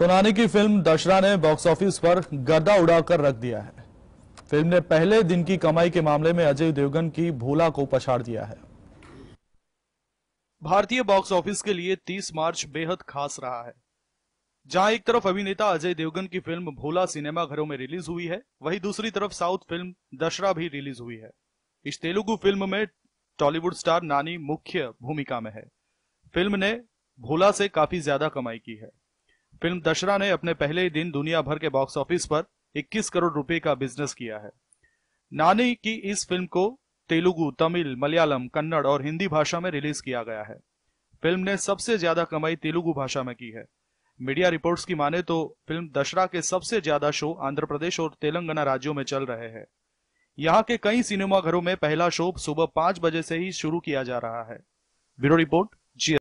पुरानी की फिल्म दशरा ने बॉक्स ऑफिस पर गदा उड़ाकर रख दिया है फिल्म ने पहले दिन की कमाई के मामले में अजय देवगन की भोला को पछाड़ दिया है भारतीय बॉक्स ऑफिस के लिए 30 मार्च बेहद खास रहा है जहां एक तरफ अभिनेता अजय देवगन की फिल्म भोला सिनेमा घरों में रिलीज हुई है वहीं दूसरी तरफ साउथ फिल्म दशरा भी रिलीज हुई है इस तेलुगु फिल्म में टॉलीवुड स्टार नानी मुख्य भूमिका में है फिल्म ने भोला से काफी ज्यादा कमाई की है फिल्म दशरा ने अपने पहले ही दिन दुनिया भर के बॉक्स ऑफिस पर 21 करोड़ रुपए का बिजनेस किया है नानी की इस फिल्म को तेलुगु तमिल मलयालम कन्नड़ और हिंदी भाषा में रिलीज किया गया है फिल्म ने सबसे ज्यादा कमाई तेलुगु भाषा में की है मीडिया रिपोर्ट्स की माने तो फिल्म दशरा के सबसे ज्यादा शो आंध्र प्रदेश और तेलंगाना राज्यों में चल रहे हैं यहाँ के कई सिनेमाघरों में पहला शो सुबह पांच बजे से ही शुरू किया जा रहा है ब्यूरो रिपोर्ट